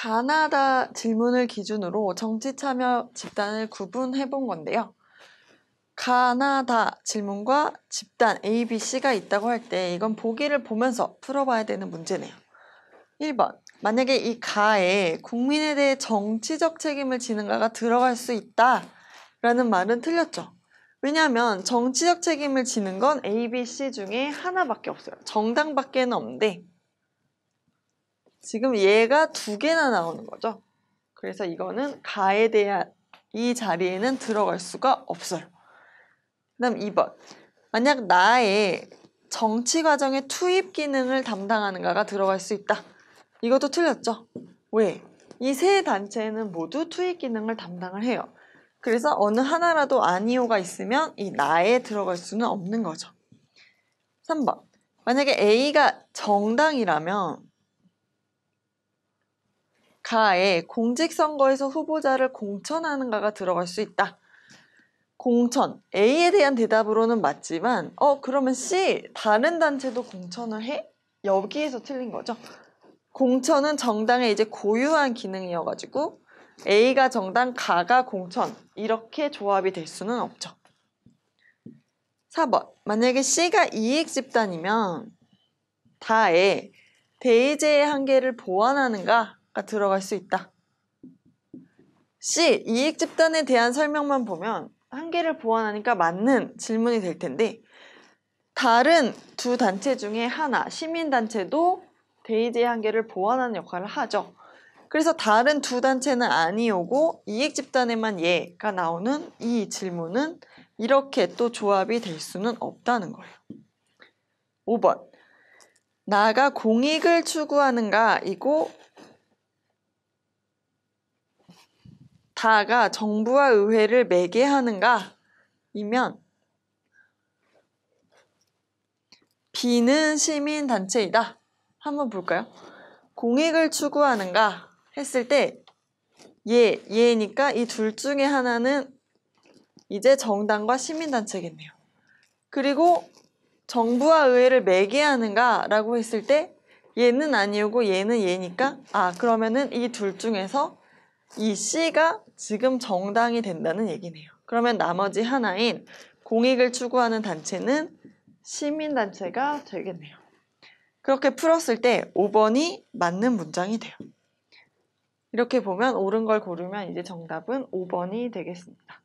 가나다 질문을 기준으로 정치 참여 집단을 구분해 본 건데요. 가나다 질문과 집단 A, B, C가 있다고 할 때 이건 보기를 보면서 풀어봐야 되는 문제네요. 1번 만약에 이 가에 국민에 대해 정치적 책임을 지는 가가 들어갈 수 있다 라는 말은 틀렸죠. 왜냐하면 정치적 책임을 지는 건 A, B, C 중에 하나밖에 없어요. 정당밖에는 없는데 지금 얘가 두 개나 나오는 거죠. 그래서 이거는 가에 대한 이 자리에는 들어갈 수가 없어요. 그 다음 2번 만약 나의 정치 과정의 투입 기능을 담당하는 가가 들어갈 수 있다. 이것도 틀렸죠. 왜? 이 세 단체는 모두 투입 기능을 담당을 해요. 그래서 어느 하나라도 아니오가 있으면 이 나에 들어갈 수는 없는 거죠. 3번 만약에 A가 정당이라면 가에 공직선거에서 후보자를 공천하는가가 들어갈 수 있다. 공천 A에 대한 대답으로는 맞지만 어 그러면 C 다른 단체도 공천을 해? 여기에서 틀린 거죠. 공천은 정당의 이제 고유한 기능이어가지고 A가 정당, 가가 공천 이렇게 조합이 될 수는 없죠. 4번 만약에 C가 이익집단이면 다에 대의제의 한계를 보완하는가 가 아, 들어갈 수 있다. C. 이익 집단에 대한 설명만 보면 한계를 보완하니까 맞는 질문이 될 텐데 다른 두 단체 중에 하나, 시민단체도 데이지의 한계를 보완하는 역할을 하죠. 그래서 다른 두 단체는 아니오고 이익 집단에만 예가 나오는 이 질문은 이렇게 또 조합이 될 수는 없다는 거예요. 5번 나가 공익을 추구하는가 이고 다가 정부와 의회를 매개하는가? 이면 비는 시민단체이다. 한번 볼까요? 공익을 추구하는가 했을 때 예, 예니까 이 둘 중에 하나는 이제 정당과 시민단체겠네요. 그리고 정부와 의회를 매개하는가 라고 했을 때 얘는 아니고 얘는 얘니까 아 그러면은 이 둘 중에서 이 C가 지금 정당이 된다는 얘기네요. 그러면 나머지 하나인 공익을 추구하는 단체는 시민단체가 되겠네요. 그렇게 풀었을 때 5번이 맞는 문장이 돼요. 이렇게 보면 옳은 걸 고르면 이제 정답은 5번이 되겠습니다.